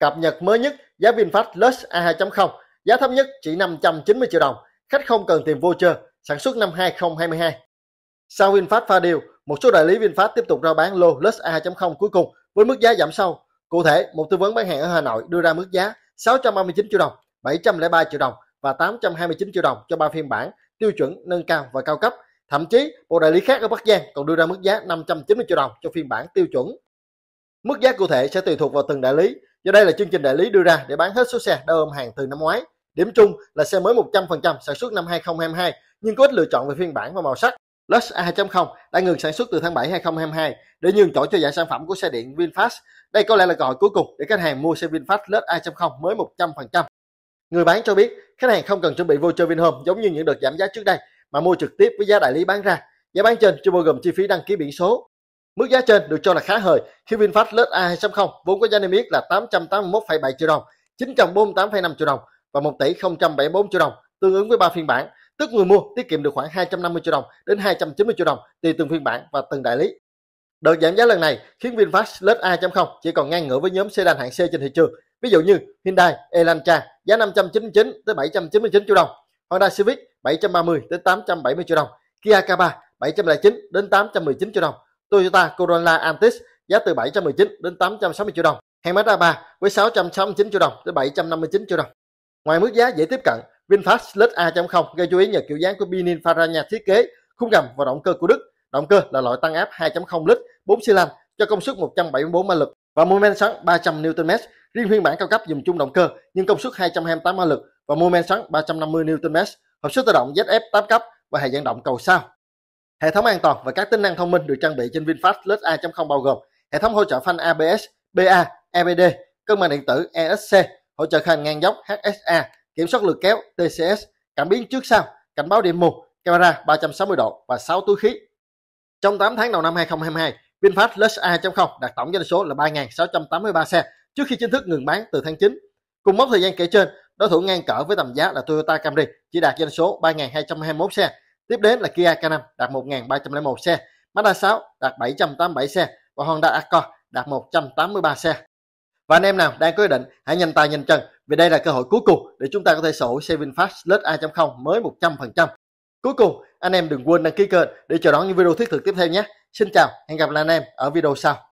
cập nhật mới nhất giá VinFast Lux A2.0, giá thấp nhất chỉ 590 triệu đồng, khách không cần tìm voucher, sản xuất năm 2022. Sau VinFast pha điều, một số đại lý VinFast tiếp tục rao bán lô Lux A2.0 cuối cùng với mức giá giảm sâu. Cụ thể, một tư vấn bán hàng ở Hà Nội đưa ra mức giá 639 triệu đồng, 703 triệu đồng và 829 triệu đồng cho ba phiên bản tiêu chuẩn nâng cao và cao cấp. Thậm chí, một đại lý khác ở Bắc Giang còn đưa ra mức giá 590 triệu đồng cho phiên bản tiêu chuẩn. Mức giá cụ thể sẽ tùy thuộc vào từng đại lý do đây là chương trình đại lý đưa ra để bán hết số xe đã ôm hàng từ năm ngoái điểm chung là xe mới 100% sản xuất năm 2022 nhưng có ít lựa chọn về phiên bản và màu sắc Lux A2.0 đã ngừng sản xuất từ tháng 7 2022 để nhường chỗ cho dạng sản phẩm của xe điện VinFast. Đây có lẽ là cơ hội cuối cùng để khách hàng mua xe VinFast Lux A2.0 mới 100%. Người bán cho biết khách hàng không cần chuẩn bị voucher Vinhome giống như những đợt giảm giá trước đây mà mua trực tiếp với giá đại lý bán ra. Giá bán trên chưa bao gồm chi phí đăng ký biển số, Mức giá trên được cho là khá hời khi VinFast LED A260 vốn có giá niêm yết là 881,7 triệu đồng, 948,5 triệu đồng và 1 tỷ 074 triệu đồng, tương ứng với 3 phiên bản, tức người mua tiết kiệm được khoảng 250 triệu đồng đến 290 triệu đồng tùy từng phiên bản và từng đại lý. Đợt giảm giá lần này khiến VinFast LED A2.0 chỉ còn ngang ngửa với nhóm sedan hạng C trên thị trường, ví dụ như Hyundai Elantra giá 599 tới 799 triệu đồng, Honda Civic 730 đến 870 triệu đồng, Kia K3 709 đến 819 triệu đồng Toyota Corolla Altis giá từ 719 đến 860 triệu đồng. hay Mazda 3 với 669 triệu đồng tới 759 triệu đồng. Ngoài mức giá dễ tiếp cận, VinFast Select A.0 gây chú ý nhờ kiểu dáng của Binin Faranya thiết kế, khung gầm và động cơ của Đức. Động cơ là loại tăng áp 2.0 lít, 4 xi lanh cho công suất 174 mã lực và mô men xoắn 300 Nm. Riêng phiên bản cao cấp dùng chung động cơ nhưng công suất 228 mã lực và mô men xoắn 350 Nm. Hộp số tự động ZF 8 cấp và hệ dẫn động cầu sau. Hệ thống an toàn và các tính năng thông minh được trang bị trên VinFast Lux A.0 bao gồm hệ thống hỗ trợ phanh ABS, BA, EBD, cân bằng điện tử ESC, hỗ trợ hành ngang dốc HSA, kiểm soát lực kéo TCS, cảm biến trước sau, cảnh báo điểm mù, camera 360 độ và 6 túi khí. Trong 8 tháng đầu năm 2022, VinFast Lux A.0 đạt tổng doanh số là 3.683 xe trước khi chính thức ngừng bán từ tháng 9. Cùng mốc thời gian kể trên, đối thủ ngang cỡ với tầm giá là Toyota Camry chỉ đạt doanh số 3.221 xe Tiếp đến là Kia K5 đạt 1.301 xe, Mazda 6 đạt 787 xe và Honda Accord đạt 183 xe. Và anh em nào đang có ý định hãy nhanh tay nhanh chân vì đây là cơ hội cuối cùng để chúng ta có thể sở hữu xe VinFast Lux a 0 mới 100%. Cuối cùng, anh em đừng quên đăng ký kênh để chờ đón những video thiết thực tiếp theo nhé. Xin chào, hẹn gặp lại anh em ở video sau.